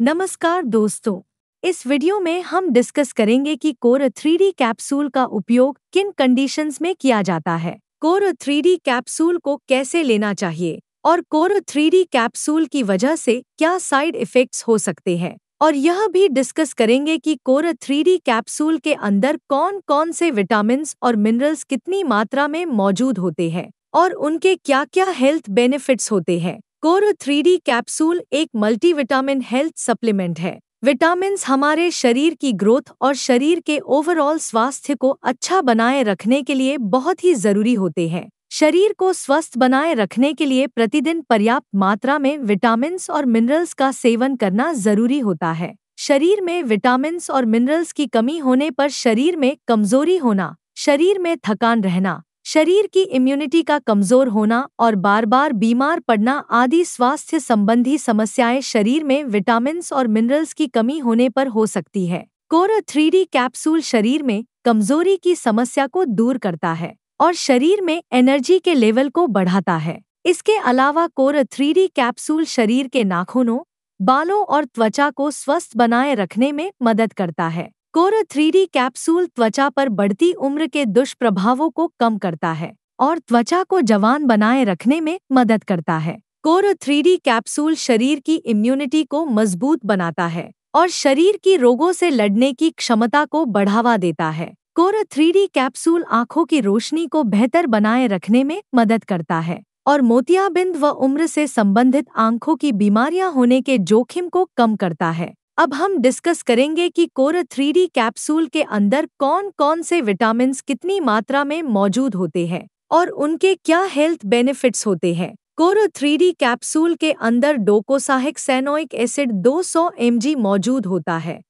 नमस्कार दोस्तों इस वीडियो में हम डिस्कस करेंगे कि कोर थ्री कैप्सूल का उपयोग किन कंडीशंस में किया जाता है कोर थ्री कैप्सूल को कैसे लेना चाहिए और कोर थ्री कैप्सूल की वजह से क्या साइड इफेक्ट्स हो सकते हैं और यह भी डिस्कस करेंगे कि कोर थ्री कैप्सूल के अंदर कौन कौन से विटामिन और मिनरल्स कितनी मात्रा में मौजूद होते हैं और उनके क्या क्या हेल्थ बेनिफिट्स होते हैं कोरो थ्री कैप्सूल एक मल्टीविटामिन हेल्थ सप्लीमेंट है विटामिन हमारे शरीर की ग्रोथ और शरीर के ओवरऑल स्वास्थ्य को अच्छा बनाए रखने के लिए बहुत ही जरूरी होते हैं शरीर को स्वस्थ बनाए रखने के लिए प्रतिदिन पर्याप्त मात्रा में विटामिन और मिनरल्स का सेवन करना जरूरी होता है शरीर में विटामिन और मिनरल्स की कमी होने पर शरीर में कमजोरी होना शरीर में थकान रहना शरीर की इम्यूनिटी का कमजोर होना और बार बार बीमार पड़ना आदि स्वास्थ्य संबंधी समस्याएं शरीर में विटामिन और मिनरल्स की कमी होने पर हो सकती है कोरा थ्री कैप्सूल शरीर में कमजोरी की समस्या को दूर करता है और शरीर में एनर्जी के लेवल को बढ़ाता है इसके अलावा कोर थ्री कैप्सूल शरीर के नाखूनों बालों और त्वचा को स्वस्थ बनाए रखने में मदद करता है कोरा थ्री कैप्सूल त्वचा पर बढ़ती उम्र के दुष्प्रभावों को कम करता है और त्वचा को जवान बनाए रखने में मदद करता है कोर थ्री कैप्सूल शरीर की इम्यूनिटी को मजबूत बनाता है और शरीर की रोगों से लड़ने की क्षमता को बढ़ावा देता है कोर थ्री कैप्सूल आंखों की रोशनी को बेहतर बनाए रखने में मदद करता है और मोतियाबिंद व उम्र से संबंधित आंखों की बीमारियां होने के जोखिम को कम करता है अब हम डिस्कस करेंगे कि कोर थ्री कैप्सूल के अंदर कौन कौन से विटामिन कितनी मात्रा में मौजूद होते हैं और उनके क्या हेल्थ बेनिफिट्स होते हैं कोर थ्री कैप्सूल के अंदर सेनोइक एसिड 200 सौ मौजूद होता है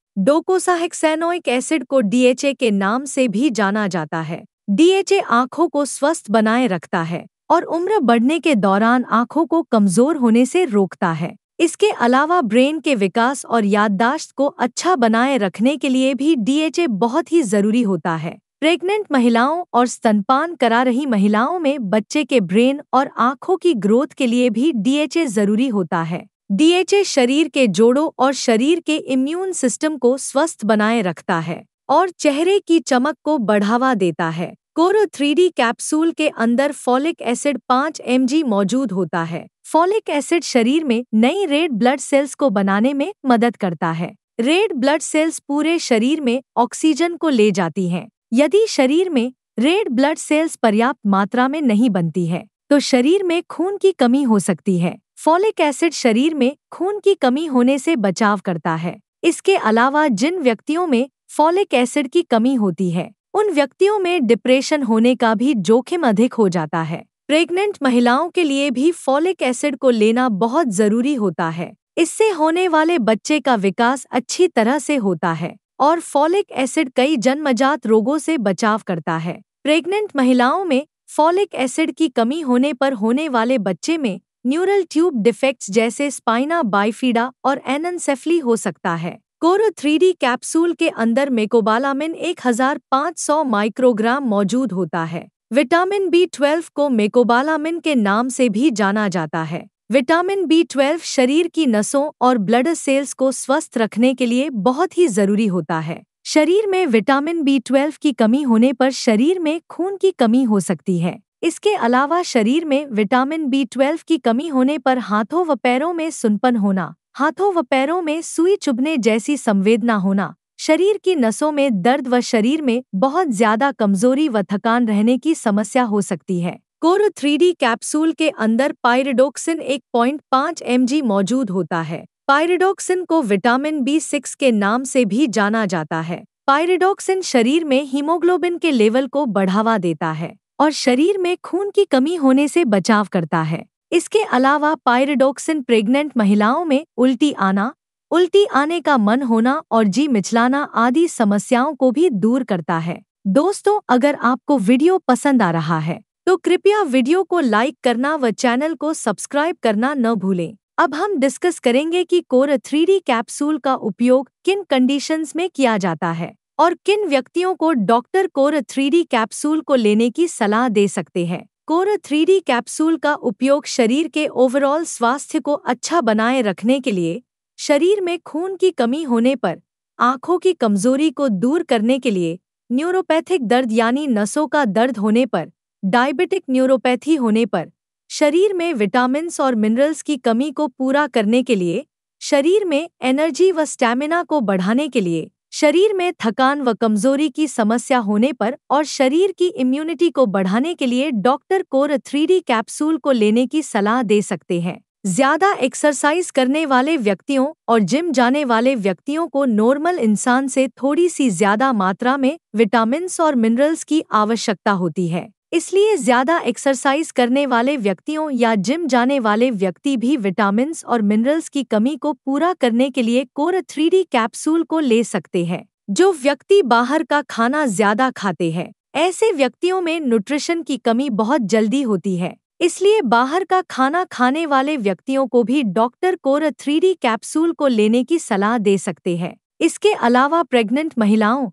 सेनोइक एसिड को डीएचए के नाम से भी जाना जाता है डीएचए आंखों को स्वस्थ बनाए रखता है और उम्र बढ़ने के दौरान आंखों को कमजोर होने से रोकता है इसके अलावा ब्रेन के विकास और याददाश्त को अच्छा बनाए रखने के लिए भी डीएचए बहुत ही जरूरी होता है प्रेग्नेंट महिलाओं और स्तनपान करा रही महिलाओं में बच्चे के ब्रेन और आंखों की ग्रोथ के लिए भी डीएचए जरूरी होता है डीएचए शरीर के जोड़ों और शरीर के इम्यून सिस्टम को स्वस्थ बनाए रखता है और चेहरे की चमक को बढ़ावा देता है कोरो थ्री कैप्सूल के अंदर फॉलिक एसिड 5 एम मौजूद होता है फॉलिक एसिड शरीर में नई रेड ब्लड सेल्स को बनाने में मदद करता है रेड ब्लड सेल्स पूरे शरीर में ऑक्सीजन को ले जाती हैं यदि शरीर में रेड ब्लड सेल्स पर्याप्त मात्रा में नहीं बनती है तो शरीर में खून की कमी हो सकती है फॉलिक एसिड शरीर में खून की कमी होने से बचाव करता है इसके अलावा जिन व्यक्तियों में फॉलिक एसिड की कमी होती है उन व्यक्तियों में डिप्रेशन होने का भी जोखिम अधिक हो जाता है प्रेग्नेंट महिलाओं के लिए भी फॉलिक एसिड को लेना बहुत जरूरी होता है इससे होने वाले बच्चे का विकास अच्छी तरह से होता है और फॉलिक एसिड कई जन्मजात रोगों से बचाव करता है प्रेग्नेंट महिलाओं में फॉलिक एसिड की कमी होने पर होने वाले बच्चे में न्यूरल ट्यूब डिफेक्ट्स जैसे स्पाइना बाइफीडा और एननसेफली हो सकता है कोरो थ्री कैप्सूल के अंदर मेकोबालामिन 1500 माइक्रोग्राम मौजूद होता है विटामिन बी ट्वेल्व को मेकोबालामिन के नाम से भी जाना जाता है विटामिन बी ट्वेल्व शरीर की नसों और ब्लड सेल्स को स्वस्थ रखने के लिए बहुत ही जरूरी होता है शरीर में विटामिन बी ट्वेल्व की कमी होने पर शरीर में खून की कमी हो सकती है इसके अलावा शरीर में विटामिन बी ट्वेल्व की कमी होने पर हाथों व पैरों में सुनपन होना हाथों व पैरों में सुई चुभने जैसी संवेदना होना शरीर की नसों में दर्द व शरीर में बहुत ज्यादा कमजोरी व थकान रहने की समस्या हो सकती है कोर थ्री कैप्सूल के अंदर पायरिडोक्सिन 1.5 पॉइंट मौजूद होता है पायरिडोक्सिन को विटामिन बी सिक्स के नाम से भी जाना जाता है पायरिडोक्सिन शरीर में हीमोग्लोबिन के लेवल को बढ़ावा देता है और शरीर में खून की कमी होने से बचाव करता है इसके अलावा पायरिडोक्सिन प्रेग्नेंट महिलाओं में उल्टी आना उल्टी आने का मन होना और जी मिचलाना आदि समस्याओं को भी दूर करता है दोस्तों अगर आपको वीडियो पसंद आ रहा है तो कृपया वीडियो को लाइक करना व चैनल को सब्सक्राइब करना न भूलें अब हम डिस्कस करेंगे कि कोर थ्री डी कैप्सूल का उपयोग किन कंडीशंस में किया जाता है और किन व्यक्तियों को doctor core three D capsule को लेने की सलाह दे सकते हैं कोर थ्री कैप्सूल का उपयोग शरीर के ओवरऑल स्वास्थ्य को अच्छा बनाए रखने के लिए शरीर में खून की कमी होने पर आंखों की कमजोरी को दूर करने के लिए न्यूरोपैथिक दर्द यानी नसों का दर्द होने पर डायबिटिक न्यूरोपैथी होने पर शरीर में विटामिन्स और मिनरल्स की कमी को पूरा करने के लिए शरीर में एनर्जी व स्टैमिना को बढ़ाने के लिए शरीर में थकान व कमजोरी की समस्या होने पर और शरीर की इम्यूनिटी को बढ़ाने के लिए डॉक्टर कोर थ्री कैप्सूल को लेने की सलाह दे सकते हैं ज्यादा एक्सरसाइज करने वाले व्यक्तियों और जिम जाने वाले व्यक्तियों को नॉर्मल इंसान से थोड़ी सी ज्यादा मात्रा में विटामिन्स और मिनरल्स की आवश्यकता होती है इसलिए ज्यादा एक्सरसाइज करने वाले व्यक्तियों या जिम जाने वाले व्यक्ति भी विटामिन और मिनरल्स की कमी को पूरा करने के लिए कोर थ्री डी कैप्सूल को ले सकते हैं जो व्यक्ति बाहर का खाना ज्यादा खाते हैं ऐसे व्यक्तियों में न्यूट्रिशन की कमी बहुत जल्दी होती है इसलिए बाहर का खाना खाने वाले व्यक्तियों को भी डॉक्टर कोर थ्री कैप्सूल को लेने की सलाह दे सकते हैं इसके अलावा प्रेग्नेंट महिलाओं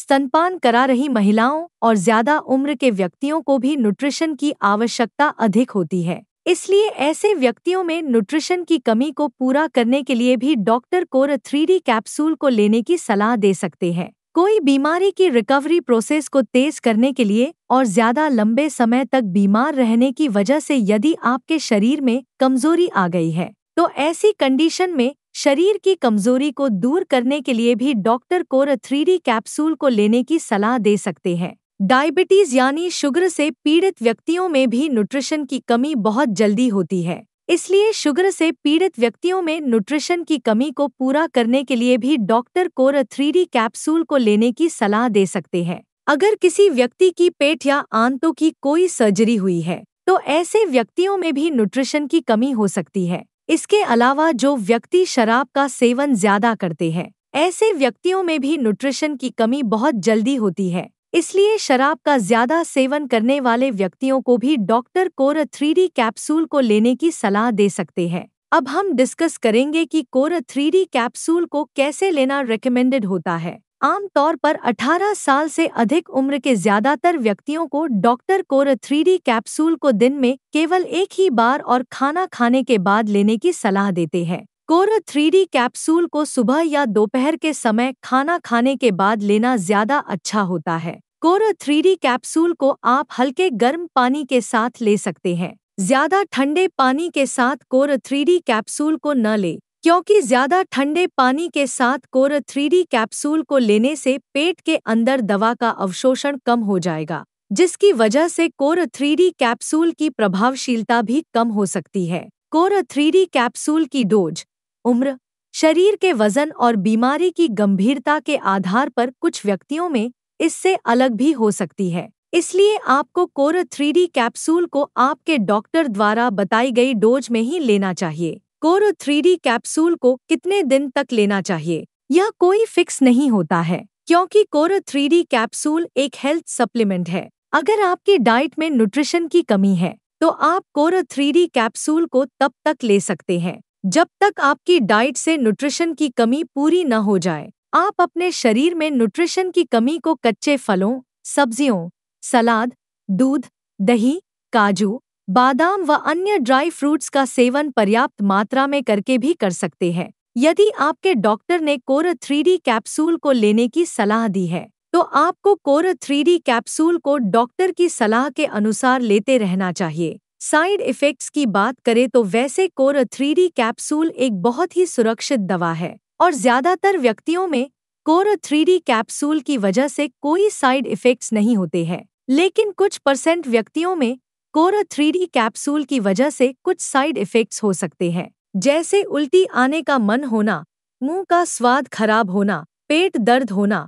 स्तनपान करा रही महिलाओं और ज्यादा उम्र के व्यक्तियों को भी न्यूट्रिशन की आवश्यकता अधिक होती है इसलिए ऐसे व्यक्तियों में न्यूट्रिशन की कमी को पूरा करने के लिए भी डॉक्टर कोर थ्री कैप्सूल को लेने की सलाह दे सकते हैं कोई बीमारी की रिकवरी प्रोसेस को तेज करने के लिए और ज्यादा लंबे समय तक बीमार रहने की वजह से यदि आपके शरीर में कमजोरी आ गई है तो ऐसी कंडीशन में शरीर की कमजोरी को दूर करने के लिए भी डॉक्टर कोर थ्री कैप्सूल को लेने की सलाह दे सकते हैं डायबिटीज यानी शुगर से पीड़ित व्यक्तियों में भी न्यूट्रिशन की कमी बहुत जल्दी होती है इसलिए शुगर से पीड़ित व्यक्तियों में न्यूट्रिशन की कमी को पूरा करने के लिए भी डॉक्टर कोर थ्री कैप्सूल को लेने की सलाह दे सकते हैं अगर किसी व्यक्ति की पेट या आंतों की कोई सर्जरी हुई है तो ऐसे व्यक्तियों में भी न्यूट्रिशन की कमी हो सकती है इसके अलावा जो व्यक्ति शराब का सेवन ज्यादा करते हैं ऐसे व्यक्तियों में भी न्यूट्रिशन की कमी बहुत जल्दी होती है इसलिए शराब का ज्यादा सेवन करने वाले व्यक्तियों को भी डॉक्टर कोर थ्री कैप्सूल को लेने की सलाह दे सकते हैं अब हम डिस्कस करेंगे कि कोर थ्री कैप्सूल को कैसे लेना रिकमेंडेड होता है आमतौर पर 18 साल से अधिक उम्र के ज्यादातर व्यक्तियों को डॉक्टर कोर थ्री कैप्सूल को दिन में केवल एक ही बार और खाना खाने के बाद लेने की सलाह देते हैं कोर थ्री कैप्सूल को सुबह या दोपहर के समय खाना खाने के बाद लेना ज्यादा अच्छा होता है कोर थ्री कैप्सूल को आप हल्के गर्म पानी के साथ ले सकते हैं ज्यादा ठंडे पानी के साथ कोर थ्री कैप्सूल को न ले क्योंकि ज्यादा ठंडे पानी के साथ कोर थ्री कैप्सूल को लेने से पेट के अंदर दवा का अवशोषण कम हो जाएगा जिसकी वजह से कोर थ्री कैप्सूल की प्रभावशीलता भी कम हो सकती है कोर थ्री कैप्सूल की डोज उम्र शरीर के वजन और बीमारी की गंभीरता के आधार पर कुछ व्यक्तियों में इससे अलग भी हो सकती है इसलिए आपको कोर थ्री कैप्सूल को आपके डॉक्टर द्वारा बताई गई डोज में ही लेना चाहिए कोरो थ्री कैप्सूल को कितने दिन तक लेना चाहिए यह कोई फिक्स नहीं होता है क्योंकि कोरो थ्री कैप्सूल एक हेल्थ सप्लीमेंट है अगर आपकी डाइट में न्यूट्रिशन की कमी है तो आप कोरो थ्री कैप्सूल को तब तक ले सकते हैं जब तक आपकी डाइट से न्यूट्रिशन की कमी पूरी न हो जाए आप अपने शरीर में न्यूट्रिशन की कमी को कच्चे फलों सब्जियों सलाद दूध दही काजू बादाम व अन्य ड्राई फ्रूट्स का सेवन पर्याप्त मात्रा में करके भी कर सकते हैं यदि आपके डॉक्टर ने कोर थ्री कैप्सूल को लेने की सलाह दी है तो आपको कोर थ्री कैप्सूल को डॉक्टर की सलाह के अनुसार लेते रहना चाहिए साइड इफ़ेक्ट्स की बात करें तो वैसे कोर थ्री कैप्सूल एक बहुत ही सुरक्षित दवा है और ज़्यादातर व्यक्तियों में कोर थ्री कैप्सूल की वजह से कोई साइड इफ़ेक्ट्स नहीं होते हैं लेकिन कुछ परसेंट व्यक्तियों में कोरा थ्री कैप्सूल की वजह से कुछ साइड इफेक्ट्स हो सकते हैं जैसे उल्टी आने का मन होना मुंह का स्वाद खराब होना पेट दर्द होना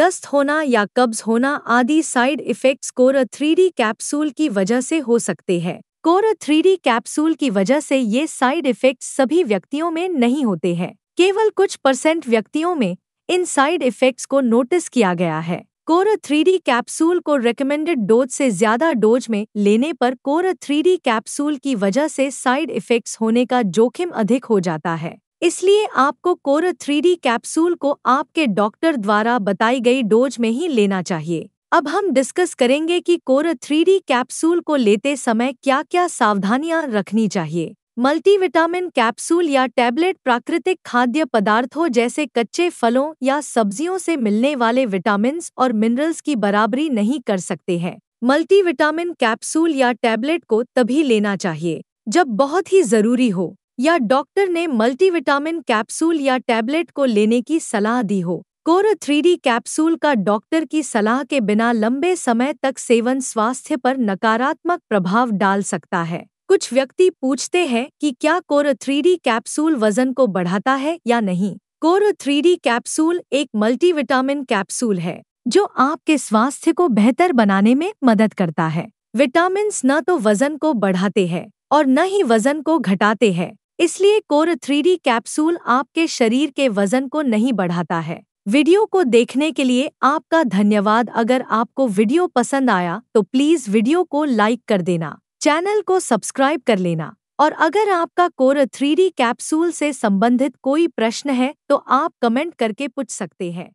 दस्त होना या कब्ज होना आदि side effects Cora three capsule की वजह से हो सकते हैं कोरा थ्री कैप्सूल की वजह से ये साइड इफेक्ट्स सभी व्यक्तियों में नहीं होते हैं केवल कुछ परसेंट व्यक्तियों में इन साइड इफेक्ट्स को नोटिस किया गया है कोरा डी कैप्सूल को रिकमेंडेड डोज से ज्यादा डोज में लेने पर कोरा डी कैप्सूल की वजह से साइड इफेक्ट्स होने का जोखिम अधिक हो जाता है इसलिए आपको कोरा डी कैप्सूल को आपके डॉक्टर द्वारा बताई गई डोज में ही लेना चाहिए अब हम डिस्कस करेंगे कि कोरा डी कैप्सूल को लेते समय क्या क्या सावधानियां रखनी चाहिए मल्टीविटामिन कैप्सूल या टैबलेट प्राकृतिक खाद्य पदार्थों जैसे कच्चे फलों या सब्जियों से मिलने वाले विटामिन और मिनरल्स की बराबरी नहीं कर सकते हैं मल्टीविटामिन कैप्सूल या टैबलेट को तभी लेना चाहिए जब बहुत ही ज़रूरी हो या डॉक्टर ने मल्टीविटामिन कैप्सूल या टैबलेट को लेने की सलाह दी हो कोर थ्री कैप्सूल का डॉक्टर की सलाह के बिना लंबे समय तक सेवन स्वास्थ्य पर नकारात्मक प्रभाव डाल सकता है कुछ व्यक्ति पूछते हैं कि क्या कोर थ्री कैप्सूल वजन को बढ़ाता है या नहीं कोर थ्री कैप्सूल एक मल्टीविटामिन कैप्सूल है जो आपके स्वास्थ्य को बेहतर बनाने में मदद करता है विटामिन न तो वजन को बढ़ाते हैं और न ही वजन को घटाते हैं इसलिए कोर थ्री कैप्सूल आपके शरीर के वजन को नहीं बढ़ाता है वीडियो को देखने के लिए आपका धन्यवाद अगर आपको वीडियो पसंद आया तो प्लीज़ वीडियो को लाइक कर देना चैनल को सब्सक्राइब कर लेना और अगर आपका कोर थ्री कैप्सूल से संबंधित कोई प्रश्न है तो आप कमेंट करके पूछ सकते हैं